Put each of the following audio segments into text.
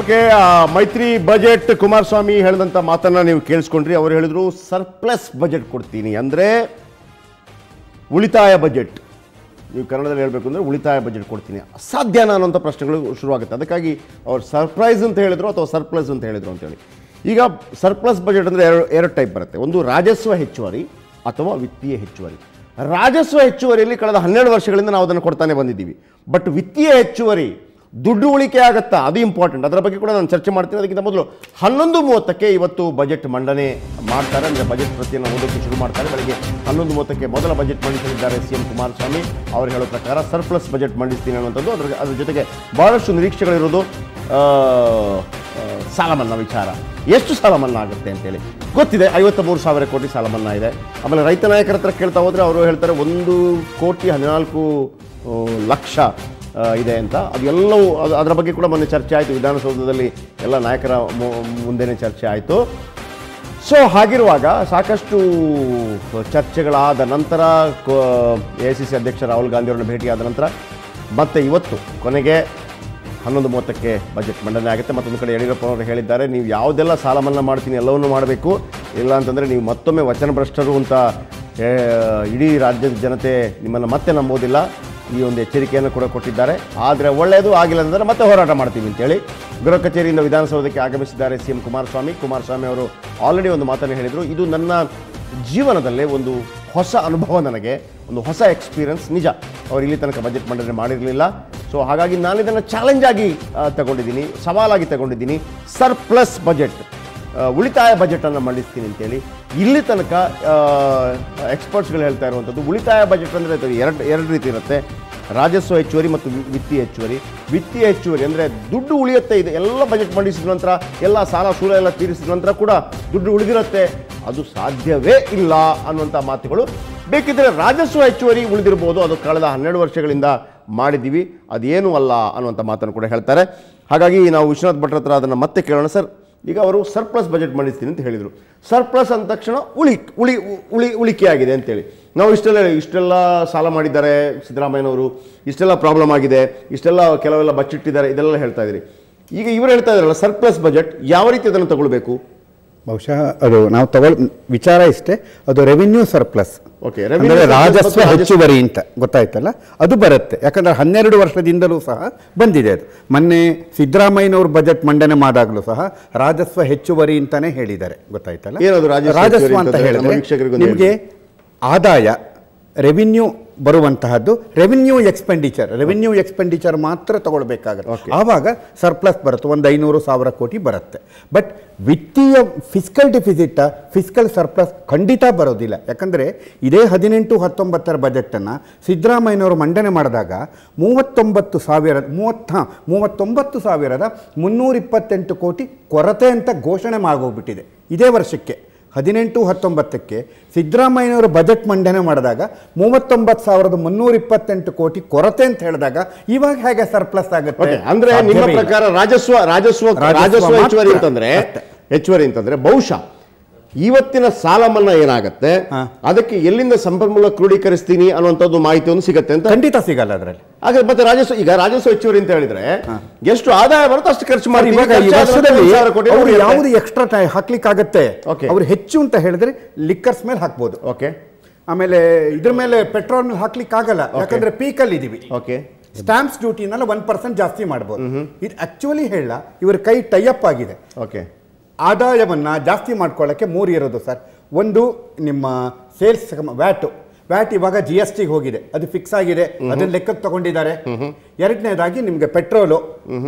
okay ಮೈತ್ರಿ budget Kumaraswamy ಹೇಳಿದಂಥ ಮಾತನ್ನು ನೀವು ಕೇಳಿಸ್ಕೊಂಡ್ರಿ ಅವರು ಹೇಳಿದ್ರು ಸರ್ಪ್ಲಸ್ ಬಜೆಟ್ ಕೊಡ್ತೀನಿ ಅಂದರೆ ಉಳಿತಾಯ ಬಜೆಟ್ ನೀವು ಕನ್ನಡದಲ್ಲಿ ಹೇಳಬೇಕು ಅಂದರೆ ಉಳಿತಾಯ ಬಜೆಟ್ ಕೊಡ್ತೀನಿ ಅಸಾಧ್ಯನಾ ಅನ್ನೋಂಥ ಪ್ರಶ್ನೆಗಳು ಶುರುವಾಗುತ್ತೆ ಅದಕ್ಕಾಗಿ ಅವ್ರು ಸರ್ಪ್ರೈಸ್ ಅಂತ ಹೇಳಿದ್ರು ಅಥವಾ ಸರ್ಪ್ಲಸ್ ಅಂತ ಹೇಳಿದರು ಅಂತೇಳಿ ಈಗ ಸರ್ಪ್ಲಸ್ ಬಜೆಟ್ ಅಂದರೆ ಎರಡು ಎರಡು ಟೈಪ್ ಬರುತ್ತೆ ಒಂದು ರಾಜಸ್ವ ಹೆಚ್ಚುವರಿ ಅಥವಾ ವಿತ್ತೀಯ ಹೆಚ್ಚುವರಿ ರಾಜಸ್ವ ಹೆಚ್ಚುವರಿಯಲ್ಲಿ ಕಳೆದ ಹನ್ನೆರಡು ವರ್ಷಗಳಿಂದ ನಾವು ಅದನ್ನು ಕೊಡ್ತಾನೆ ಬಂದಿದ್ದೀವಿ ಬಟ್ ವಿತ್ತೀಯ ಹೆಚ್ಚುವರಿ ದುಡ್ಡು ಉಳಿಕೆ ಆಗುತ್ತಾ ಅದು ಇಂಪಾರ್ಟೆಂಟ್ ಅದರ ಬಗ್ಗೆ ಕೂಡ ನಾನು ಚರ್ಚೆ ಮಾಡ್ತೀನಿ ಅದಕ್ಕಿಂತ ಮೊದಲು ಹನ್ನೊಂದು ಮೂವತ್ತಕ್ಕೆ ಇವತ್ತು ಬಜೆಟ್ ಮಂಡನೆ ಮಾಡ್ತಾರೆ ಅಂದರೆ ಬಜೆಟ್ ಪ್ರತಿಯನ್ನು ಓದೋಕ್ಕೆ ಶುರು ಮಾಡ್ತಾರೆ ಬೆಳಗ್ಗೆ ಹನ್ನೊಂದು ಮೂವತ್ತಕ್ಕೆ ಮೊದಲ ಬಜೆಟ್ ಮಂಡಿಸಲಿದ್ದಾರೆ ಸಿ ಎಂ ಕುಮಾರಸ್ವಾಮಿ ಅವರು ಹೇಳೋ ಪ್ರಕಾರ ಸರ್ಪ್ಲಸ್ ಬಜೆಟ್ ಮಂಡಿಸ್ತೀನಿ ಅನ್ನುವಂಥದ್ದು ಅದರ ಅದ್ರ ಜೊತೆಗೆ ಭಾಳಷ್ಟು ನಿರೀಕ್ಷೆಗಳಿರೋದು ಸಾಲ ಮನ್ನಾ ವಿಚಾರ ಎಷ್ಟು ಸಾಲ ಮನ್ನಾ ಆಗುತ್ತೆ ಅಂತೇಳಿ ಗೊತ್ತಿದೆ ಐವತ್ತ ಮೂರು ಸಾವಿರ ಕೋಟಿ ಸಾಲ ಮನ್ನಾ ಇದೆ ಆಮೇಲೆ ರೈತ ನಾಯಕರ ಹತ್ರ ಕೇಳ್ತಾ ಹೋದರೆ ಅವರು ಹೇಳ್ತಾರೆ ಒಂದು ಕೋಟಿ ಹದಿನಾಲ್ಕು ಲಕ್ಷ ಇದೆ ಅಂತ ಅದೆಲ್ಲವೂ ಅದು ಅದರ ಬಗ್ಗೆ ಕೂಡ ಮೊನ್ನೆ ಚರ್ಚೆ ಆಯಿತು ವಿಧಾನಸೌಧದಲ್ಲಿ ಎಲ್ಲ ನಾಯಕರ ಮುಂದೆನೇ ಚರ್ಚೆ ಆಯಿತು ಸೊ ಹಾಗಿರುವಾಗ ಸಾಕಷ್ಟು ಚರ್ಚೆಗಳಾದ ನಂತರ ಎ ಸಿ ಸಿ ಅಧ್ಯಕ್ಷ ರಾಹುಲ್ ಗಾಂಧಿಯವರನ್ನ ಭೇಟಿಯಾದ ನಂತರ ಮತ್ತೆ ಇವತ್ತು ಕೊನೆಗೆ ಹನ್ನೊಂದು ಮೂವತ್ತಕ್ಕೆ ಬಜೆಟ್ ಮಂಡನೆ ಆಗುತ್ತೆ ಮತ್ತೊಂದು ಕಡೆ ಅವರು ಹೇಳಿದ್ದಾರೆ ನೀವು ಯಾವುದೆಲ್ಲ ಸಾಲ ಮನ್ನಾ ಮಾಡ್ತೀನಿ ಎಲ್ಲವನ್ನೂ ಮಾಡಬೇಕು ಇಲ್ಲ ಅಂತಂದರೆ ನೀವು ಮತ್ತೊಮ್ಮೆ ವಚನ ಭ್ರಷ್ಟರು ಅಂತ ಇಡೀ ರಾಜ್ಯದ ಜನತೆ ನಿಮ್ಮನ್ನು ಮತ್ತೆ ನಂಬೋದಿಲ್ಲ ಈ ಒಂದು ಎಚ್ಚರಿಕೆಯನ್ನು ಕೂಡ ಕೊಟ್ಟಿದ್ದಾರೆ ಆದರೆ ಒಳ್ಳೆಯದು ಆಗಿಲ್ಲ ಅಂದರೆ ಮತ್ತೆ ಹೋರಾಟ ಮಾಡ್ತೀವಿ ಅಂತೇಳಿ ಗೃಹ ಕಚೇರಿಯಿಂದ ವಿಧಾನಸೌಧಕ್ಕೆ ಆಗಮಿಸಿದ್ದಾರೆ ಸಿ ಎಂ ಕುಮಾರಸ್ವಾಮಿ ಕುಮಾರಸ್ವಾಮಿ ಅವರು ಆಲ್ರೆಡಿ ಒಂದು ಮಾತನ್ನು ಹೇಳಿದರು ಇದು ನನ್ನ ಜೀವನದಲ್ಲೇ ಒಂದು ಹೊಸ ಅನುಭವ ನನಗೆ ಒಂದು ಹೊಸ ಎಕ್ಸ್ಪೀರಿಯನ್ಸ್ ನಿಜ ಅವರು ಇಲ್ಲಿ ತನಕ ಬಜೆಟ್ ಮಂಡನೆ ಮಾಡಿರಲಿಲ್ಲ ಸೊ ಹಾಗಾಗಿ ನಾನು ಇದನ್ನು ಚಾಲೆಂಜ್ ಆಗಿ ತಗೊಂಡಿದ್ದೀನಿ ಸವಾಲಾಗಿ ತಗೊಂಡಿದ್ದೀನಿ ಸರ್ಪ್ಲಸ್ ಬಜೆಟ್ ಉಳಿತಾಯ ಬಜೆಟನ್ನು ಮಂಡಿಸ್ತೀನಿ ಅಂತೇಳಿ ಇಲ್ಲಿ ತನಕ ಎಕ್ಸ್ಪರ್ಟ್ಸ್ಗಳು ಹೇಳ್ತಾ ಇರುವಂಥದ್ದು ಉಳಿತಾಯ ಬಜೆಟ್ ಅಂದರೆ ಎರಡು ಎರಡು ರೀತಿ ಇರುತ್ತೆ ರಾಜಸ್ವ ಹೆಚ್ಚುವರಿ ಮತ್ತು ವಿತ್ತೀಯ ಹೆಚ್ಚುವರಿ ವಿತ್ತೀಯ ಹೆಚ್ಚುವರಿ ಅಂದರೆ ದುಡ್ಡು ಉಳಿಯುತ್ತೆ ಇದೆ ಎಲ್ಲ ಬಜೆಟ್ ಮಂಡಿಸಿದ ನಂತರ ಎಲ್ಲ ಸಾಲ ಸೂಲ ಎಲ್ಲ ತೀರಿಸಿದ ನಂತರ ಕೂಡ ದುಡ್ಡು ಉಳಿದಿರುತ್ತೆ ಅದು ಸಾಧ್ಯವೇ ಇಲ್ಲ ಅನ್ನುವಂಥ ಮಾತುಗಳು ಬೇಕಿದ್ದರೆ ರಾಜಸ್ವ ಹೆಚ್ಚುವರಿ ಉಳಿದಿರ್ಬೋದು ಅದು ಕಳೆದ ಹನ್ನೆರಡು ವರ್ಷಗಳಿಂದ ಮಾಡಿದ್ದೀವಿ ಅದೇನೂ ಅಲ್ಲ ಅನ್ನುವಂಥ ಮಾತನ್ನು ಕೂಡ ಹೇಳ್ತಾರೆ ಹಾಗಾಗಿ ನಾವು ವಿಶ್ವನಾಥ್ ಭಟ್ರ ಹತ್ರ ಅದನ್ನು ಮತ್ತೆ ಕೇಳೋಣ ಸರ್ ಈಗ ಅವರು ಸರ್ಪ್ಲಸ್ ಬಜೆಟ್ ಮಂಡಿಸ್ತೀನಿ ಅಂತ ಹೇಳಿದರು ಸರ್ಪ್ಲಸ್ ಅಂದ ತಕ್ಷಣ ಉಳಿ ಉಳಿ ಉಳಿ ಉಳಿಕೆ ಆಗಿದೆ ಅಂತೇಳಿ ನಾವು ಇಷ್ಟೆಲ್ಲ ಇಷ್ಟೆಲ್ಲ ಸಾಲ ಮಾಡಿದ್ದಾರೆ ಸಿದ್ದರಾಮಯ್ಯನವರು ಇಷ್ಟೆಲ್ಲ ಪ್ರಾಬ್ಲಮ್ ಆಗಿದೆ ಇಷ್ಟೆಲ್ಲ ಕೆಲವೆಲ್ಲ ಬಚ್ಚಿಟ್ಟಿದ್ದಾರೆ ಇದೆಲ್ಲ ಹೇಳ್ತಾ ಇದ್ದೀರಿ ಈಗ ಇವರು ಹೇಳ್ತಾ ಇದ್ದಾರಲ್ಲ ಸರ್ಪ್ಲಸ್ ಬಜೆಟ್ ಯಾವ ರೀತಿ ಅದನ್ನು ತಗೊಳ್ಬೇಕು ಬಹುಶಃ ಅದು ನಾವು ತಗೊಳ್ ವಿಚಾರ ಇಷ್ಟೇ ಅದು ರೆವಿನ್ಯೂ ಸರ್ಪ್ಲಸ್ ಓಕೆ ಅಂದರೆ ರಾಜಸ್ವ ಹೆಚ್ಚುವರಿ ಅಂತ ಗೊತ್ತಾಯ್ತಲ್ಲ ಅದು ಬರುತ್ತೆ ಯಾಕಂದರೆ ಹನ್ನೆರಡು ವರ್ಷದಿಂದಲೂ ಸಹ ಬಂದಿದೆ ಅದು ಮೊನ್ನೆ ಸಿದ್ದರಾಮಯ್ಯನವ್ರ ಬಜೆಟ್ ಮಂಡನೆ ಮಾಡಾಗಲೂ ಸಹ ರಾಜಸ್ವ ಹೆಚ್ಚುವರಿ ಅಂತಲೇ ಹೇಳಿದ್ದಾರೆ ಗೊತ್ತಾಯ್ತಲ್ಲ ರಾಜಸ್ವ ಅಂತ ಹೇಳಿದ್ರೆ ನಿಮಗೆ ಆದಾಯ ರೆವಿನ್ಯೂ ಬರುವಂತಹದ್ದು ರೆವಿನ್ಯೂ ಎಕ್ಸ್ಪೆಂಡಿಚರ್ ರೆವಿನ್ಯೂ ಎಕ್ಸ್ಪೆಂಡಿಚರ್ ಮಾತ್ರ ತಗೊಳ್ಬೇಕಾಗತ್ತೆ ಆವಾಗ ಸರ್ಪ್ಲಸ್ ಬರುತ್ತೆ ಒಂದು ಐನೂರು ಸಾವಿರ ಕೋಟಿ ಬರುತ್ತೆ ಬಟ್ ವಿತ್ತೀಯ ಫಿಸ್ಕಲ್ ಡಿಫಿಸಿಟ್ ಫಿಸ್ಕಲ್ ಸರ್ಪ್ಲಸ್ ಖಂಡಿತ ಬರೋದಿಲ್ಲ ಯಾಕಂದರೆ ಇದೇ ಹದಿನೆಂಟು ಹತ್ತೊಂಬತ್ತರ ಬಜೆಟನ್ನು ಸಿದ್ದರಾಮಯ್ಯನವರು ಮಂಡನೆ ಮಾಡಿದಾಗ ಮೂವತ್ತೊಂಬತ್ತು ಸಾವಿರ ಮೂವತ್ತ ಮೂವತ್ತೊಂಬತ್ತು ಸಾವಿರದ ಮುನ್ನೂರಿಪ್ಪತ್ತೆಂಟು ಕೋಟಿ ಕೊರತೆ ಅಂತ ಘೋಷಣೆ ಮಾಡೋಗ್ಬಿಟ್ಟಿದೆ ಇದೇ ವರ್ಷಕ್ಕೆ ಹದಿನೆಂಟು ಹತ್ತೊಂಬತ್ತಕ್ಕೆ ಸಿದ್ದರಾಮಯ್ಯನವರು ಬಜೆಟ್ ಮಂಡನೆ ಮಾಡಿದಾಗ ಮೂವತ್ತೊಂಬತ್ತು ಸಾವಿರದ ಮುನ್ನೂರ ಇಪ್ಪತ್ತೆಂಟು ಕೋಟಿ ಕೊರತೆ ಅಂತ ಹೇಳಿದಾಗ ಇವಾಗ ಹೇಗೆ ಸರ್ಪ್ಲಸ್ ಆಗುತ್ತೆ ಅಂದ್ರೆ ನಿಮ್ಮ ಪ್ರಕಾರ ರಾಜಸ್ವ ರಾಜಸ್ವ ರಾಜಸ್ವ ಹೆಚ್ಚುವರಿ ಅಂತಂದ್ರೆ ಹೆಚ್ಚುವರಿ ಅಂತಂದ್ರೆ ಬಹುಶಃ ಇವತ್ತಿನ ಸಾಲ ಮನ್ನಾ ಏನಾಗುತ್ತೆ ಅದಕ್ಕೆ ಎಲ್ಲಿಂದ ಸಂಪನ್ಮೂಲ ಕ್ರೋಢೀಕರಿಸ್ತೀನಿ ಅನ್ನುವಂಥದ್ದು ಒಂದು ಸಿಗುತ್ತೆ ಅಂತ ಖಂಡಿತ ಸಿಗಲ್ಲ ಅದರಲ್ಲಿ ಹಾಗೆ ಮತ್ತೆ ರಾಜಸ್ವ ಈಗ ರಾಜಸ್ವ ಹೆಚ್ಚುವರಿ ಅಂತ ಹೇಳಿದ್ರೆ ಎಷ್ಟು ಆದಾಯ ಬರುತ್ತೆ ಅಷ್ಟು ಖರ್ಚು ಮಾಡಿ ಯಾವುದು ಎಕ್ಸ್ಟ್ರಾ ಹಾಕ್ಲಿಕ್ಕಾಗತ್ತೆ ಅವ್ರು ಹೆಚ್ಚು ಅಂತ ಹೇಳಿದ್ರೆ ಲಿಕ್ಕರ್ಸ್ ಮೇಲೆ ಹಾಕ್ಬೋದು ಓಕೆ ಆಮೇಲೆ ಇದ್ರ ಮೇಲೆ ಪೆಟ್ರೋಲ್ ಆಗಲ್ಲ ಯಾಕಂದ್ರೆ ಪೀಕ್ ಅಲ್ಲಿ ಇದೀವಿ ಓಕೆ ಸ್ಟಾಂಪ್ಸ್ ಡ್ಯೂಟಿನೆಲ್ಲ ಒನ್ ಪರ್ಸೆಂಟ್ ಜಾಸ್ತಿ ಮಾಡ್ಬೋದು ಇದು ಆಕ್ಚುಲಿ ಹೇಳ ಇವ್ರ ಕೈ ಟೈಅಪ್ ಆಗಿದೆ ಓಕೆ ಆದಾಯವನ್ನು ಜಾಸ್ತಿ ಮಾಡ್ಕೊಳ್ಳೋಕ್ಕೆ ಮೂರು ಇರೋದು ಸರ್ ಒಂದು ನಿಮ್ಮ ಸೇಲ್ಸ್ ವ್ಯಾಟು ವ್ಯಾಟ್ ಇವಾಗ ಜಿ ಎಸ್ ಟಿಗೆ ಹೋಗಿದೆ ಅದು ಫಿಕ್ಸ್ ಆಗಿದೆ ಅದನ್ನ ಲೆಕ್ಕಕ್ಕೆ ತಗೊಂಡಿದ್ದಾರೆ ಎರಡನೇದಾಗಿ ನಿಮಗೆ ಪೆಟ್ರೋಲು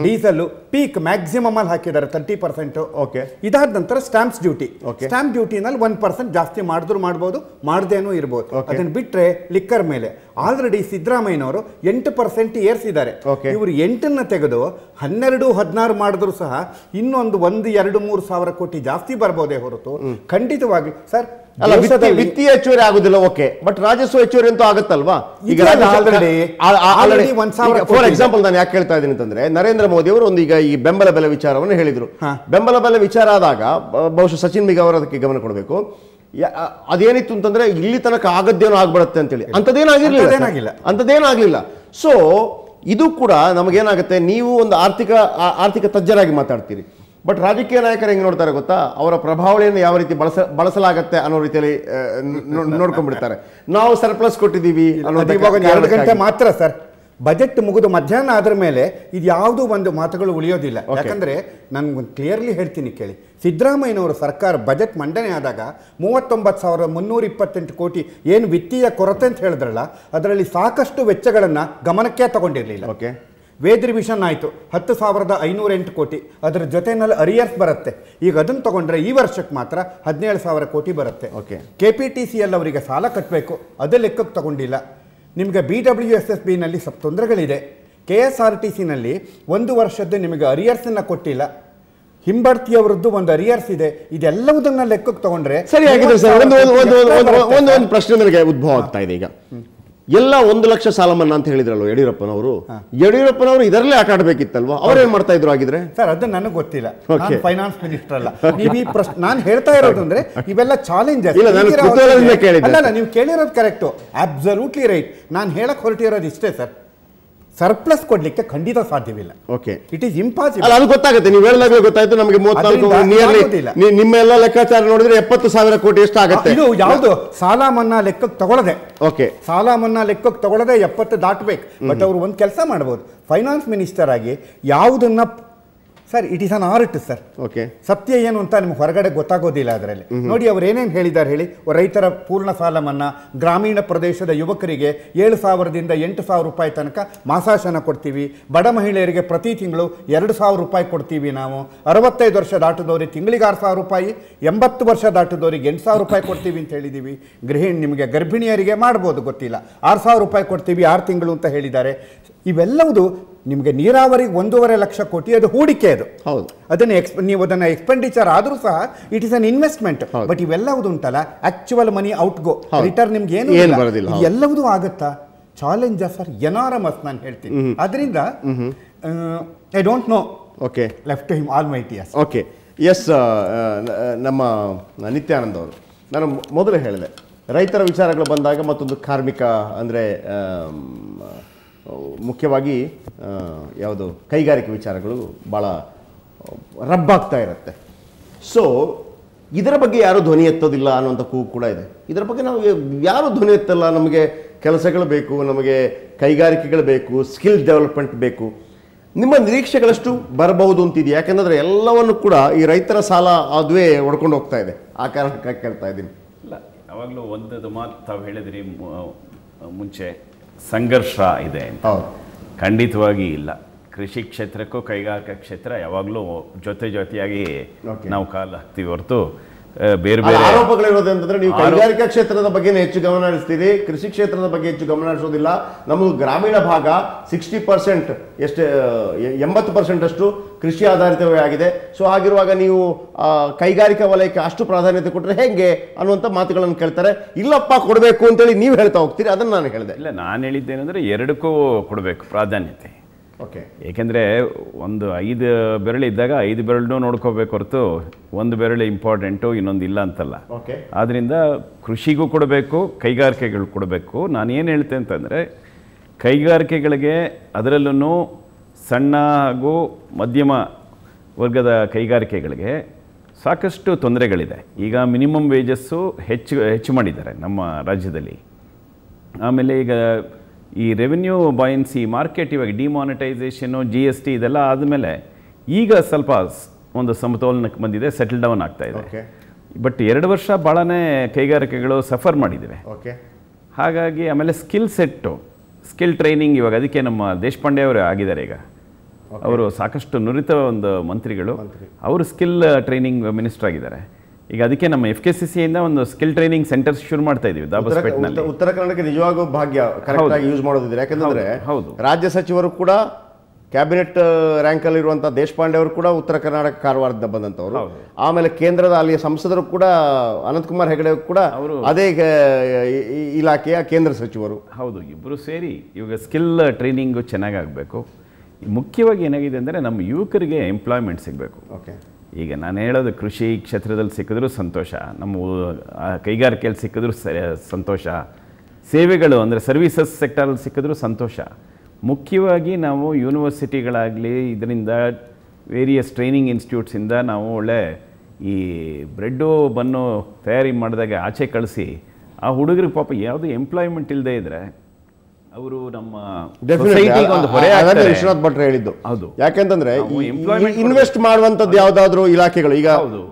ಡೀಸೆಲ್ ಪೀಕ್ ಮ್ಯಾಕ್ಸಿಮಮ್ ಅಲ್ಲಿ ಹಾಕಿದ್ದಾರೆ ತರ್ಟಿ ಪರ್ಸೆಂಟ್ ಓಕೆ ಇದಾದ ನಂತರ ಸ್ಟಾಂಪ್ಸ್ ಡ್ಯೂಟಿ ಸ್ಟಾಂಪ್ ಡ್ಯೂಟಿನಲ್ಲಿ ಒನ್ ಪರ್ಸೆಂಟ್ ಜಾಸ್ತಿ ಮಾಡಿದ್ರು ಮಾಡ್ಬೋದು ಮಾಡದೇನೂ ಇರ್ಬೋದು ಅದನ್ನ ಬಿಟ್ರೆ ಲಿಕ್ಕರ್ ಮೇಲೆ ಆಲ್ರೆಡಿ ಸಿದ್ದರಾಮಯ್ಯನವರು ಎಂಟು ಪರ್ಸೆಂಟ್ ಏರ್ಸಿದ್ದಾರೆ ಇವರು ಎಂಟನ್ನ ತೆಗೆದು ಹನ್ನೆರಡು ಹದಿನಾರು ಮಾಡಿದ್ರು ಸಹ ಇನ್ನೊಂದು ಒಂದು ಎರಡು ಮೂರು ಸಾವಿರ ಕೋಟಿ ಜಾಸ್ತಿ ಬರ್ಬೋದೇ ಹೊರತು ಖಂಡಿತವಾಗಿ ಸರ್ ಅಲ್ಲ ವಿತ್ತೀಯ ಹೆಚ್ಚುವರಿ ಆಗುದಿಲ್ಲ ಓಕೆ ಬಟ್ ರಾಜಸ್ವ ಹೆಚ್ಚುವರಿ ಅಂತೂ ಆಗುತ್ತಲ್ವಾ ಈಗ ಫಾರ್ ಎಕ್ಸಾಂಪಲ್ ನಾನು ಯಾಕೆ ಹೇಳ್ತಾ ಇದ್ದೀನಿ ಅಂತಂದ್ರೆ ನರೇಂದ್ರ ಮೋದಿ ಅವರು ಒಂದು ಈಗ ಈ ಬೆಂಬಲ ಬೆಲೆ ವಿಚಾರವನ್ನು ಹೇಳಿದ್ರು ಬೆಂಬಲ ಬೆಲೆ ವಿಚಾರ ಆದಾಗ ಬಹುಶಃ ಸಚಿನ್ ಬಿಗ ಅವರು ಅದಕ್ಕೆ ಗಮನ ಕೊಡಬೇಕು ಅದೇನಿತ್ತು ಅಂತಂದ್ರೆ ಇಲ್ಲಿ ತನಕ ಹೇಳಿ ಆಗ್ಬಿಡತ್ತೆ ಅಂತೇಳಿ ಅಂತದೇನಾಗಿರ್ಲಿಲ್ಲ ಅಂತದೇನಾಗ್ಲಿಲ್ಲ ಸೊ ಇದು ಕೂಡ ನಮಗೇನಾಗುತ್ತೆ ನೀವು ಒಂದು ಆರ್ಥಿಕ ಆರ್ಥಿಕ ತಜ್ಞರಾಗಿ ಮಾತಾಡ್ತೀರಿ ಬಟ್ ರಾಜಕೀಯ ನಾಯಕರು ಹೆಂಗೆ ನೋಡ್ತಾರೆ ಗೊತ್ತಾ ಅವರ ಪ್ರಭಾವಳಿಯನ್ನು ಯಾವ ರೀತಿ ಬಳಸ ಬಳಸಲಾಗತ್ತೆ ಅನ್ನೋ ರೀತಿಯಲ್ಲಿ ನೋಡ್ಕೊಂಡ್ಬಿಡ್ತಾರೆ ನಾವು ಸರ್ಪ್ಲಸ್ ಕೊಟ್ಟಿದ್ದೀವಿ ಎರಡು ಗಂಟೆ ಮಾತ್ರ ಸರ್ ಬಜೆಟ್ ಮುಗಿದು ಮಧ್ಯಾಹ್ನ ಆದ್ರ ಮೇಲೆ ಇದು ಯಾವುದೂ ಒಂದು ಮಾತುಗಳು ಉಳಿಯೋದಿಲ್ಲ ಯಾಕಂದರೆ ಒಂದು ಕ್ಲಿಯರ್ಲಿ ಹೇಳ್ತೀನಿ ಕೇಳಿ ಸಿದ್ದರಾಮಯ್ಯನವರು ಸರ್ಕಾರ ಬಜೆಟ್ ಮಂಡನೆ ಆದಾಗ ಮೂವತ್ತೊಂಬತ್ತು ಸಾವಿರದ ಮುನ್ನೂರ ಇಪ್ಪತ್ತೆಂಟು ಕೋಟಿ ಏನು ವಿತ್ತೀಯ ಕೊರತೆ ಅಂತ ಹೇಳಿದ್ರಲ್ಲ ಅದರಲ್ಲಿ ಸಾಕಷ್ಟು ವೆಚ್ಚಗಳನ್ನು ಗಮನಕ್ಕೆ ತಗೊಂಡಿರಲಿಲ್ಲ ಓಕೆ ಮಿಷನ್ ಆಯಿತು ಹತ್ತು ಸಾವಿರದ ಎಂಟು ಕೋಟಿ ಅದರ ಜೊತೆನಲ್ಲಿ ಅರಿಯರ್ಸ್ ಬರುತ್ತೆ ಈಗ ಅದನ್ನು ತಗೊಂಡ್ರೆ ಈ ವರ್ಷಕ್ಕೆ ಮಾತ್ರ ಹದಿನೇಳು ಸಾವಿರ ಕೋಟಿ ಬರುತ್ತೆ okay K P T C L ಅವರಿಗೆ ಸಾಲ ಕಟ್ಟಬೇಕು ಅದೇ ಲೆಕ್ಕಕ್ಕೆ ತಗೊಂಡಿಲ್ಲ ನಿಮಗೆ ಬಿ ಡಬ್ಲ್ಯೂ ಎಸ್ ಎಸ್ ಬಿನಲ್ಲಿ ಸ್ವಲ್ಪ ತೊಂದರೆಗಳಿದೆ ಕೆ ಎಸ್ ಆರ್ ಟಿ ಸಿನಲ್ಲಿ ಒಂದು ವರ್ಷದ್ದು ನಿಮಗೆ ಅರಿಯರ್ಸನ್ನು ಕೊಟ್ಟಿಲ್ಲ ಹಿಂಬಡ್ತಿಯವರದ್ದು ಒಂದು ಅರಿಯರ್ಸ್ ಇದೆ ಇದೆಲ್ಲವುದನ್ನ ಲೆಕ್ಕಕ್ಕೆ ತಗೊಂಡ್ರೆ ಸರಿಯಾಗಿದೆ ಸರ್ ಒಂದು ಒಂದು ಒಂದು ಪ್ರಶ್ನೆ ನನಗೆ ಉದ್ಭವ ಆಗ್ತಾ ಇದೆ ಈಗ ಎಲ್ಲ ಒಂದು ಲಕ್ಷ ಸಾಲ ಮನ್ನಾ ಅಂತ ಹೇಳಿದ್ರಲ್ವ ಯಡಿಯೂರಪ್ಪನವರು ಯಡಿಯೂರಪ್ಪನವರು ಇದರಲ್ಲೇ ಆಟ ಆಡ್ಬೇಕಿತ್ತಲ್ವಾ ಅವ್ರೇನ್ ಮಾಡ್ತಾ ಇದ್ರು ಆಗಿದ್ರೆ ಸರ್ ಅದು ನನಗೆ ಗೊತ್ತಿಲ್ಲ ಫೈನಾನ್ಸ್ ಮಿನಿಸ್ಟರ್ ಅಲ್ಲ ನೀವು ಈ ಪ್ರಶ್ನೆ ನಾನು ಹೇಳ್ತಾ ಇರೋದು ಅಂದ್ರೆ ಇವೆಲ್ಲ ಚಾಲೆಂಜಸ್ ಇಲ್ಲ ನೀವು ಕೇಳಿರೋದು ಕರೆಕ್ಟ್ ಅಬ್ಸಲ್ಯೂಟ್ಲಿ ರೈಟ್ ನಾನು ಹೇಳಕ್ ಹೊರಟಿರೋದು ಇಷ್ಟೇ ಸರ್ ಸರ್ಪ್ಲಸ್ ಕೊಡ್ಲಿಕ್ಕೆ ಖಂಡಿತ ಸಾಧ್ಯವಿಲ್ಲ ಓಕೆ ಇಟ್ ಈಸ್ ಇಂಪಾಸಿಬಲ್ ಅದು ಗೊತ್ತಾಗುತ್ತೆ ನೀವು ಹೇಳಿದಾಗಲೇ ಗೊತ್ತಾಯ್ತು ನಮಗೆ ಮೂವತ್ನಾಲ್ಕು ನಿಯರ್ಲಿ ನಿಮ್ಮ ಎಲ್ಲ ಲೆಕ್ಕಾಚಾರ ನೋಡಿದ್ರೆ ಎಪ್ಪತ್ತು ಸಾವಿರ ಕೋಟಿ ಎಷ್ಟು ಆಗುತ್ತೆ ಇದು ಯಾವುದು ಸಾಲ ಮನ್ನಾ ಲೆಕ್ಕಕ್ಕೆ ತಗೊಳದೆ ಓಕೆ ಸಾಲ ಮನ್ನಾ ಲೆಕ್ಕಕ್ಕೆ ತಗೊಳದೆ ಎಪ್ಪತ್ತು ದಾಟಬೇಕು ಬಟ್ ಅವರು ಒಂದು ಕೆಲಸ ಮಾಡ್ಬೋದು ಫೈನಾನ್ಸ್ ಮಿನಿಸ್ಟರ್ ಆಗಿ ಯಾವುದನ್ನ sir it is an art sir okay ಸತ್ಯ ಏನು ಅಂತ ನಿಮ್ಗೆ ಹೊರಗಡೆ ಗೊತ್ತಾಗೋದಿಲ್ಲ ಅದರಲ್ಲಿ ನೋಡಿ ಅವ್ರು ಏನೇನು ಹೇಳಿದ್ದಾರೆ ಹೇಳಿ ರೈತರ ಪೂರ್ಣ ಸಾಲ ಮನ್ನಾ ಗ್ರಾಮೀಣ ಪ್ರದೇಶದ ಯುವಕರಿಗೆ ಏಳು ಸಾವಿರದಿಂದ ಎಂಟು ಸಾವಿರ ರೂಪಾಯಿ ತನಕ ಮಾಸಾಶನ ಕೊಡ್ತೀವಿ ಬಡ ಮಹಿಳೆಯರಿಗೆ ಪ್ರತಿ ತಿಂಗಳು ಎರಡು ಸಾವಿರ ರೂಪಾಯಿ ಕೊಡ್ತೀವಿ ನಾವು ಅರವತ್ತೈದು ವರ್ಷ ದಾಟದವ್ರಿಗೆ ತಿಂಗಳಿಗೆ ಆರು ಸಾವಿರ ರೂಪಾಯಿ ಎಂಬತ್ತು ವರ್ಷ ದಾಟದವ್ರಿಗೆ ಎಂಟು ಸಾವಿರ ರೂಪಾಯಿ ಕೊಡ್ತೀವಿ ಅಂತ ಹೇಳಿದ್ದೀವಿ ಗೃಹಿಣಿ ನಿಮಗೆ ಗರ್ಭಿಣಿಯರಿಗೆ ಮಾಡ್ಬೋದು ಗೊತ್ತಿಲ್ಲ ಆರು ಸಾವಿರ ರೂಪಾಯಿ ಕೊಡ್ತೀವಿ ಆರು ತಿಂಗಳು ಅಂತ ಹೇಳಿದ್ದಾರೆ ಇವೆಲ್ಲವುದು ನಿಮಗೆ ನೀರಾವರಿಗೆ ಒಂದೂವರೆ ಲಕ್ಷ ಕೋಟಿ ಅದು ಹೂಡಿಕೆ ಅದು ಹೌದು ಅದನ್ನು ಎಕ್ಸ್ ನೀವು ಅದನ್ನು ಎಕ್ಸ್ಪೆಂಡಿಚರ್ ಆದರೂ ಸಹ it is an investment but ಇವೆಲ್ಲವುದು ಉಂಟಲ್ಲ actual money out go return ನಿಮ್ಗೆ ಏನು ಎಲ್ಲವುದು ಆಗುತ್ತಾ ಚಾಲೆಂಜಸ್ ಸರ್ ಎನಾರಮಸ್ ನಾನು ಹೇಳ್ತೀನಿ ಅದರಿಂದ I don't know okay left to him almighty okay yes ನಮ್ಮ ನಿತ್ಯಾನಂದ್ ಅವರು ನಾನು ಮೊದಲು ಹೇಳಿದೆ ರೈತರ ವಿಚಾರಗಳು ಬಂದಾಗ ಮತ್ತೊಂದು ಕಾರ್ಮಿಕ ಅಂದರೆ ಮುಖ್ಯವಾಗಿ ಯಾವುದು ಕೈಗಾರಿಕೆ ವಿಚಾರಗಳು ಭಾಳ ರಬ್ಬಾಗ್ತಾ ಇರುತ್ತೆ ಸೊ ಇದರ ಬಗ್ಗೆ ಯಾರೂ ಧ್ವನಿ ಎತ್ತೋದಿಲ್ಲ ಅನ್ನುವಂಥ ಕೂ ಕೂಡ ಇದೆ ಇದರ ಬಗ್ಗೆ ನಾವು ಯಾರೂ ಧ್ವನಿ ಎತ್ತಲ್ಲ ನಮಗೆ ಕೆಲಸಗಳು ಬೇಕು ನಮಗೆ ಕೈಗಾರಿಕೆಗಳು ಬೇಕು ಸ್ಕಿಲ್ ಡೆವಲಪ್ಮೆಂಟ್ ಬೇಕು ನಿಮ್ಮ ನಿರೀಕ್ಷೆಗಳಷ್ಟು ಬರಬಹುದು ಅಂತಿದೆ ಯಾಕೆಂದರೆ ಎಲ್ಲವನ್ನು ಕೂಡ ಈ ರೈತರ ಸಾಲ ಅದುವೇ ಹೊಡ್ಕೊಂಡು ಹೋಗ್ತಾ ಇದೆ ಆ ಕಾರಣಕ್ಕಾಗಿ ಕೇಳ್ತಾ ಇದ್ದೀನಿ ಇಲ್ಲ ಯಾವಾಗಲೂ ಒಂದು ಮಾತು ತಾವು ಹೇಳಿದ್ರಿ ಮುಂಚೆ ಸಂಘರ್ಷ ಇದೆ ಅಂತ ಖಂಡಿತವಾಗಿ ಇಲ್ಲ ಕೃಷಿ ಕ್ಷೇತ್ರಕ್ಕೂ ಕೈಗಾರಿಕಾ ಕ್ಷೇತ್ರ ಯಾವಾಗಲೂ ಜೊತೆ ಜೊತೆಯಾಗಿ ನಾವು ಕಾಲು ಹಾಕ್ತೀವಿ ಹೊರತು ಬೇರೆ ಬೇರೆ ಆರೋಪಗಳಿರೋದು ಅಂತಂದ್ರೆ ನೀವು ಕೈಗಾರಿಕಾ ಕ್ಷೇತ್ರದ ಬಗ್ಗೆ ಹೆಚ್ಚು ಗಮನ ಹರಿಸ್ತೀರಿ ಕೃಷಿ ಕ್ಷೇತ್ರದ ಬಗ್ಗೆ ಹೆಚ್ಚು ಗಮನ ಹರಿಸೋದಿಲ್ಲ ನಮ್ಮದು ಗ್ರಾಮೀಣ ಭಾಗ ಸಿಕ್ಸ್ಟಿ ಪರ್ಸೆಂಟ್ ಎಷ್ಟು ಎಂಬತ್ತು ಪರ್ಸೆಂಟ್ ಅಷ್ಟು ಕೃಷಿ ಆಧಾರಿತವೇ ಆಗಿದೆ ಸೊ ಆಗಿರುವಾಗ ನೀವು ಕೈಗಾರಿಕಾ ವಲಯಕ್ಕೆ ಅಷ್ಟು ಪ್ರಾಧಾನ್ಯತೆ ಕೊಟ್ಟರೆ ಹೆಂಗೆ ಅನ್ನುವಂಥ ಮಾತುಗಳನ್ನು ಕೇಳ್ತಾರೆ ಇಲ್ಲಪ್ಪ ಕೊಡಬೇಕು ಅಂತೇಳಿ ನೀವು ಹೇಳ್ತಾ ಹೋಗ್ತೀರಿ ಅದನ್ನು ನಾನು ಹೇಳಿದೆ ಇಲ್ಲ ನಾನು ಹೇಳಿದ್ದೇನೆಂದರೆ ಎರಡಕ್ಕೂ ಕೊಡಬೇಕು ಪ್ರಾಧಾನ್ಯತೆ ಓಕೆ ಏಕೆಂದರೆ ಒಂದು ಐದು ಬೆರಳು ಇದ್ದಾಗ ಐದು ಬೆರಳನ್ನೂ ನೋಡ್ಕೋಬೇಕು ಹೊರತು ಒಂದು ಬೆರಳು ಇಂಪಾರ್ಟೆಂಟು ಇನ್ನೊಂದು ಇಲ್ಲ ಅಂತಲ್ಲ ಓಕೆ ಆದ್ದರಿಂದ ಕೃಷಿಗೂ ಕೊಡಬೇಕು ಕೈಗಾರಿಕೆಗಳು ಕೊಡಬೇಕು ನಾನು ಏನು ಹೇಳ್ತೆ ಅಂತಂದರೆ ಕೈಗಾರಿಕೆಗಳಿಗೆ ಅದರಲ್ಲೂ ಸಣ್ಣ ಹಾಗೂ ಮಧ್ಯಮ ವರ್ಗದ ಕೈಗಾರಿಕೆಗಳಿಗೆ ಸಾಕಷ್ಟು ತೊಂದರೆಗಳಿದೆ ಈಗ ಮಿನಿಮಮ್ ವೇಜಸ್ಸು ಹೆಚ್ಚು ಹೆಚ್ಚು ಮಾಡಿದ್ದಾರೆ ನಮ್ಮ ರಾಜ್ಯದಲ್ಲಿ ಆಮೇಲೆ ಈಗ ಈ ರೆವಿನ್ಯೂ ಬಾಯನ್ಸಿ ಮಾರ್ಕೆಟ್ ಇವಾಗ ಡಿಮಾನಿಟೈಸೇಷನು ಜಿ ಎಸ್ ಟಿ ಇದೆಲ್ಲ ಆದಮೇಲೆ ಈಗ ಸ್ವಲ್ಪ ಒಂದು ಸಮತೋಲನಕ್ಕೆ ಬಂದಿದೆ ಸೆಟಲ್ ಡೌನ್ ಆಗ್ತಾ ಇದೆ ಬಟ್ ಎರಡು ವರ್ಷ ಭಾಳನೇ ಕೈಗಾರಿಕೆಗಳು ಸಫರ್ ಓಕೆ ಹಾಗಾಗಿ ಆಮೇಲೆ ಸ್ಕಿಲ್ ಸೆಟ್ಟು ಸ್ಕಿಲ್ ಟ್ರೈನಿಂಗ್ ಇವಾಗ ಅದಕ್ಕೆ ನಮ್ಮ ದೇಶಪಾಂಡೆ ಅವರು ಆಗಿದ್ದಾರೆ ಈಗ ಅವರು ಸಾಕಷ್ಟು ನುರಿತ ಒಂದು ಮಂತ್ರಿಗಳು ಅವರು ಸ್ಕಿಲ್ ಟ್ರೈನಿಂಗ್ ಮಿನಿಸ್ಟರ್ ಆಗಿದ್ದಾರೆ ಈಗ ಅದಕ್ಕೆ ನಮ್ಮ ಎಫ್ ಕೆ ಸಿ ಸಿ ಇಂದ ಒಂದು ಸ್ಕಿಲ್ ಟ್ರೈನಿಂಗ್ ಸೆಂಟರ್ ಶುರು ಮಾಡ್ತಾ ಇದೀವಿ ಉತ್ತರ ಕನ್ನಡಕ್ಕೆ ನಿಜವಾಗೂ ಭಾಗ್ಯ ಕರೆಕ್ಟಾಗಿ ಯೂಸ್ ಮಾಡೋದಿದ್ರೆ ಯಾಕಂದ್ರೆ ಹೌದು ರಾಜ್ಯ ಸಚಿವರು ಕೂಡ ಕ್ಯಾಬಿನೆಟ್ ರ್ಯಾಂಕ್ ಅಲ್ಲಿ ಇರುವಂತಹ ದೇಶಪಾಂಡೆ ಅವರು ಕೂಡ ಉತ್ತರ ಕರ್ನಾಟಕ ಕಾರವಾರದಿಂದ ಬಂದಂತವರು ಆಮೇಲೆ ಕೇಂದ್ರದ ಅಲ್ಲಿಯ ಸಂಸದರು ಕೂಡ ಅನಂತಕುಮಾರ್ ಹೆಗಡೆ ಕೂಡ ಅವರು ಅದೇ ಇಲಾಖೆಯ ಕೇಂದ್ರ ಸಚಿವರು ಹೌದು ಇಬ್ಬರು ಸೇರಿ ಇವಾಗ ಸ್ಕಿಲ್ ಟ್ರೈನಿಂಗ್ ಚೆನ್ನಾಗಿ ಆಗಬೇಕು ಮುಖ್ಯವಾಗಿ ಏನಾಗಿದೆ ಅಂದರೆ ನಮ್ಮ ಯುವಕರಿಗೆ ಎಂಪ್ಲಾಯ್ಮೆಂಟ್ ಸಿಗಬೇಕು ಓಕೆ ಈಗ ನಾನು ಹೇಳೋದು ಕೃಷಿ ಕ್ಷೇತ್ರದಲ್ಲಿ ಸಿಕ್ಕಿದ್ರೂ ಸಂತೋಷ ನಮ್ಮ ಕೈಗಾರಿಕೆಯಲ್ಲಿ ಸಿಕ್ಕಿದ್ರೂ ಸಂತೋಷ ಸೇವೆಗಳು ಅಂದರೆ ಸರ್ವಿಸಸ್ ಸೆಕ್ಟರಲ್ಲಿ ಸಿಕ್ಕಿದ್ರೂ ಸಂತೋಷ ಮುಖ್ಯವಾಗಿ ನಾವು ಯೂನಿವರ್ಸಿಟಿಗಳಾಗಲಿ ಇದರಿಂದ ವೇರಿಯಸ್ ಟ್ರೈನಿಂಗ್ ಇನ್ಸ್ಟಿಟ್ಯೂಟ್ಸಿಂದ ನಾವು ಒಳ್ಳೆ ಈ ಬ್ರೆಡ್ಡು ಬನ್ನು ತಯಾರಿ ಮಾಡಿದಾಗ ಆಚೆ ಕಳಿಸಿ ಆ ಹುಡುಗರಿಗೆ ಪಾಪ ಯಾವುದು ಎಂಪ್ಲಾಯ್ಮೆಂಟ್ ಇಲ್ಲದೆ ಇದ್ದರೆ ಅವರು ನಮ್ಮ ವಿಶ್ವನಾಥ್ ಭಟ್ರು ಹೇಳಿದ್ದು ಹೌದು ಯಾಕೆಂತಂದ್ರೆ ಇನ್ವೆಸ್ಟ್ ಮಾಡುವಂತದ್ದು ಯಾವ್ದಾದ್ರು ಇಲಾಖೆಗಳು ಈಗ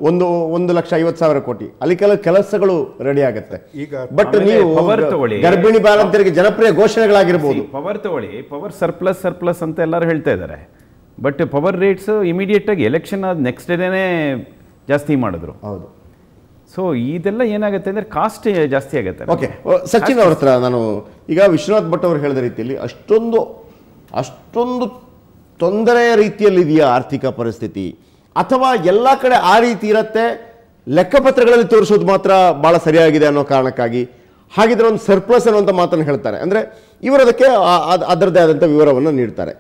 ಒಂದು ಒಂದು ಲಕ್ಷ ಐವತ್ ಸಾವಿರ ಕೋಟಿ ಅಲ್ಲಿ ಕೆಲವು ಕೆಲಸಗಳು ರೆಡಿ ಆಗುತ್ತೆ ಈಗ ಬಟ್ ನೀವು ಗರ್ಭಿಣಿ ಬಾಲಂತರಿಗೆ ಜನಪ್ರಿಯ ಘೋಷಣೆಗಳಾಗಿರ್ಬೋದು ಪವರ್ ತಗೊಳ್ಳಿ ಪವರ್ ಸರ್ಪ್ಲಸ್ ಸರ್ಪ್ಲಸ್ ಅಂತ ಎಲ್ಲರೂ ಹೇಳ್ತಾ ಇದ್ದಾರೆ ಬಟ್ ಪವರ್ ರೇಟ್ಸ್ ಇಮಿಡಿಯೇಟ್ ಆಗಿ ಎಲೆಕ್ಷನ್ ಆದ ನೆಕ್ಸ್ಟ್ ಡೇನೆ ಜಾಸ್ತಿ ಮಾಡಿದ್ರು ಹೌದು ಸೊ ಇದೆಲ್ಲ ಏನಾಗುತ್ತೆ ಅಂದರೆ ಕಾಸ್ಟ್ ಜಾಸ್ತಿ ಆಗುತ್ತೆ ಓಕೆ ಸಚಿನ್ ಅವ್ರ ಹತ್ರ ನಾನು ಈಗ ವಿಶ್ವನಾಥ್ ಭಟ್ ಅವರು ಹೇಳಿದ ರೀತಿಯಲ್ಲಿ ಅಷ್ಟೊಂದು ಅಷ್ಟೊಂದು ತೊಂದರೆಯ ರೀತಿಯಲ್ಲಿದೆಯಾ ಆರ್ಥಿಕ ಪರಿಸ್ಥಿತಿ ಅಥವಾ ಎಲ್ಲ ಕಡೆ ಆ ರೀತಿ ಇರುತ್ತೆ ಲೆಕ್ಕಪತ್ರಗಳಲ್ಲಿ ತೋರಿಸೋದು ಮಾತ್ರ ಭಾಳ ಸರಿಯಾಗಿದೆ ಅನ್ನೋ ಕಾರಣಕ್ಕಾಗಿ ಹಾಗಿದ್ರೆ ಒಂದು ಸರ್ಪ್ಲಸ್ ಅನ್ನುವಂಥ ಮಾತನ್ನು ಹೇಳ್ತಾರೆ ಅಂದರೆ ಇವರು ಅದಕ್ಕೆ ಅದರದೇ ಆದಂಥ ವಿವರವನ್ನು ನೀಡ್ತಾರೆ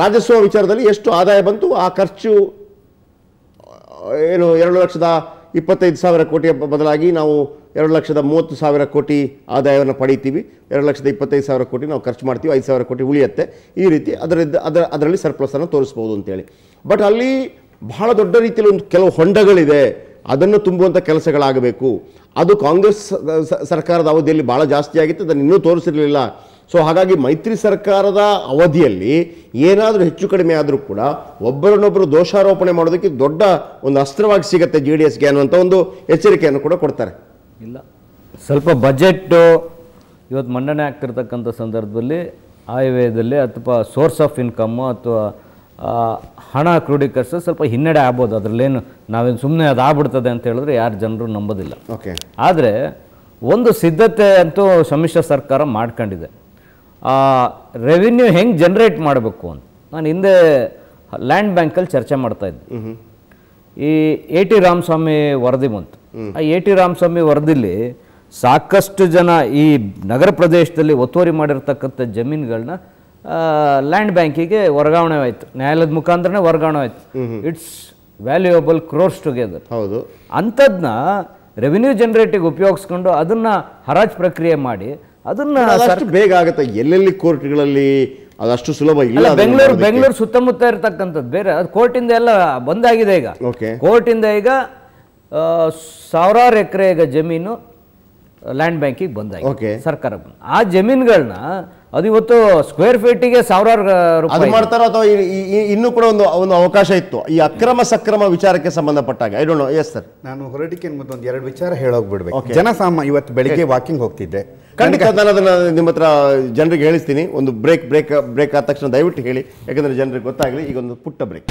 ರಾಜಸ್ವ ವಿಚಾರದಲ್ಲಿ ಎಷ್ಟು ಆದಾಯ ಬಂತು ಆ ಖರ್ಚು ಏನು ಎರಡು ಲಕ್ಷದ ಇಪ್ಪತ್ತೈದು ಸಾವಿರ ಕೋಟಿಯ ಬದಲಾಗಿ ನಾವು ಎರಡು ಲಕ್ಷದ ಮೂವತ್ತು ಸಾವಿರ ಕೋಟಿ ಆದಾಯವನ್ನು ಪಡೀತೀವಿ ಎರಡು ಲಕ್ಷದ ಇಪ್ಪತ್ತೈದು ಸಾವಿರ ಕೋಟಿ ನಾವು ಖರ್ಚು ಮಾಡ್ತೀವಿ ಐದು ಸಾವಿರ ಕೋಟಿ ಉಳಿಯುತ್ತೆ ಈ ರೀತಿ ಅದರಿಂದ ಅದರ ಅದರಲ್ಲಿ ಸರ್ಪ್ಲಸನ್ನು ತೋರಿಸ್ಬೋದು ಅಂತೇಳಿ ಬಟ್ ಅಲ್ಲಿ ಬಹಳ ದೊಡ್ಡ ರೀತಿಯಲ್ಲಿ ಒಂದು ಕೆಲವು ಹೊಂಡಗಳಿದೆ ಅದನ್ನು ತುಂಬುವಂಥ ಕೆಲಸಗಳಾಗಬೇಕು ಅದು ಕಾಂಗ್ರೆಸ್ ಸರ್ಕಾರದ ಅವಧಿಯಲ್ಲಿ ಭಾಳ ಜಾಸ್ತಿ ಆಗಿತ್ತು ಅದನ್ನು ಇನ್ನೂ ತೋರಿಸಿರಲಿಲ್ಲ ಸೊ ಹಾಗಾಗಿ ಮೈತ್ರಿ ಸರ್ಕಾರದ ಅವಧಿಯಲ್ಲಿ ಏನಾದರೂ ಹೆಚ್ಚು ಕಡಿಮೆ ಆದರೂ ಕೂಡ ಒಬ್ಬರನ್ನೊಬ್ಬರು ದೋಷಾರೋಪಣೆ ಮಾಡೋದಕ್ಕೆ ದೊಡ್ಡ ಒಂದು ಅಸ್ತ್ರವಾಗಿ ಸಿಗುತ್ತೆ ಜಿ ಡಿ ಎಸ್ಗೆ ಅನ್ನುವಂಥ ಒಂದು ಎಚ್ಚರಿಕೆಯನ್ನು ಕೂಡ ಕೊಡ್ತಾರೆ ಇಲ್ಲ ಸ್ವಲ್ಪ ಬಜೆಟ್ಟು ಇವತ್ತು ಮಂಡನೆ ಆಗ್ತಿರ್ತಕ್ಕಂಥ ಸಂದರ್ಭದಲ್ಲಿ ಆಯವ್ಯಯದಲ್ಲಿ ಅಥವಾ ಸೋರ್ಸ್ ಆಫ್ ಇನ್ಕಮ್ಮು ಅಥವಾ ಹಣ ಕ್ರೋಢೀಕರಿಸ ಸ್ವಲ್ಪ ಹಿನ್ನಡೆ ಆಗ್ಬೋದು ಅದರಲ್ಲೇನು ನಾವೇನು ಸುಮ್ಮನೆ ಅದು ಆಗ್ಬಿಡ್ತದೆ ಅಂತ ಹೇಳಿದ್ರೆ ಯಾರು ಜನರು ನಂಬೋದಿಲ್ಲ ಓಕೆ ಆದರೆ ಒಂದು ಸಿದ್ಧತೆ ಅಂತೂ ಸಮ್ಮಿಶ್ರ ಸರ್ಕಾರ ಮಾಡ್ಕೊಂಡಿದೆ ಆ ರೆವಿನ್ಯೂ ಹೆಂಗೆ ಜನ್ರೇಟ್ ಮಾಡಬೇಕು ಅಂತ ನಾನು ಹಿಂದೆ ಲ್ಯಾಂಡ್ ಬ್ಯಾಂಕಲ್ಲಿ ಚರ್ಚೆ ಮಾಡ್ತಾ ಇದ್ದೆ ಈ ಎ ಟಿ ರಾಮಸ್ವಾಮಿ ವರದಿ ಬಂತು ಆ ಎ ಟಿ ರಾಮಸ್ವಾಮಿ ವರದಿಲಿ ಸಾಕಷ್ಟು ಜನ ಈ ನಗರ ಪ್ರದೇಶದಲ್ಲಿ ಒತ್ತುವರಿ ಮಾಡಿರ್ತಕ್ಕಂಥ ಜಮೀನುಗಳನ್ನ ಲ್ಯಾಂಡ್ ಬ್ಯಾಂಕಿಗೆ ವರ್ಗಾವಣೆ ಆಯಿತು ನ್ಯಾಯಾಲಯದ ಮುಖಾಂತರನೇ ವರ್ಗಾವಣೆ ಆಯಿತು ಇಟ್ಸ್ ವ್ಯಾಲ್ಯೂಯಬಲ್ ಕ್ರೋರ್ಸ್ ಟುಗೆದರ್ ಹೌದು ಅಂಥದ್ದನ್ನ ರೆವಿನ್ಯೂ ಜನ್ರೇಟಿಗೆ ಉಪಯೋಗಿಸ್ಕೊಂಡು ಅದನ್ನು ಹರಾಜ್ ಪ್ರಕ್ರಿಯೆ ಮಾಡಿ ಅದನ್ನ ಅಷ್ಟು ಬೇಗ ಆಗುತ್ತೆ ಎಲ್ಲೆಲ್ಲಿ ಕೋರ್ಟ್ಗಳಲ್ಲಿ ಅದಷ್ಟು ಸುಲಭ ಇಲ್ಲ ಬೆಂಗಳೂರು ಬೆಂಗಳೂರು ಸುತ್ತಮುತ್ತ ಇರತಕ್ಕಂಥದ್ದು ಬೇರೆ ಅದು ಕೋರ್ಟಿಂದ ಎಲ್ಲ ಬಂದಾಗಿದೆ ಈಗ ಕೋರ್ಟಿಂದ ಈಗ ಸಾವಿರಾರು ಎಕರೆ ಈಗ ಜಮೀನು ಲ್ಯಾಂಡ್ ಬ್ಯಾಂಕಿಗೆ ಬಂದಾಗಿದೆ ಸರ್ಕಾರ ಆ ಜಮೀನುಗಳನ್ನ ಅದು ಇವತ್ತು ಸ್ಕ್ವೇರ್ ಫೀಟಿಗೆ ಸಾವಿರಾರು ರೂಪಾಯಿ ಮಾಡ್ತಾರೋ ಅಥವಾ ಇನ್ನೂ ಕೂಡ ಒಂದು ಒಂದು ಅವಕಾಶ ಇತ್ತು ಈ ಅಕ್ರಮ ಸಕ್ರಮ ವಿಚಾರಕ್ಕೆ ಸಂಬಂಧಪಟ್ಟಾಗ I don't know yes sir ನಾನು ಹೊರಟಿಕೆ ಮತ್ತೊಂದು ಎರಡು ವಿಚಾರ ಹೇಳೋಗ್ಬಿಡ್ಬೇಕು ಜನಸಾಮ ಇವತ್ತು ಬೆಳಿಗ್ಗೆ ವಾಕಿಂಗ್ ಹೋಗ್ತಿದ್ದೆ ಖಂಡಿತ ನಾನು ನಿಮ್ಮ ಹತ್ರ ಜನರಿಗೆ ಹೇಳಿಸ್ತೀನಿ ಒಂದು ಬ್ರೇಕ್ ಬ್ರೇಕ್ ಬ್ರೇಕ್ ಆದ ತಕ್ಷಣ ದಯವಿಟ್ಟು ಹೇಳಿ ಯಾಕಂದ್ರೆ ಜನರಿಗೆ ಗೊತ್ತಾಗಲಿ ಈಗ ಒಂದು ಪುಟ್ಟ ಬ್ರೇಕ್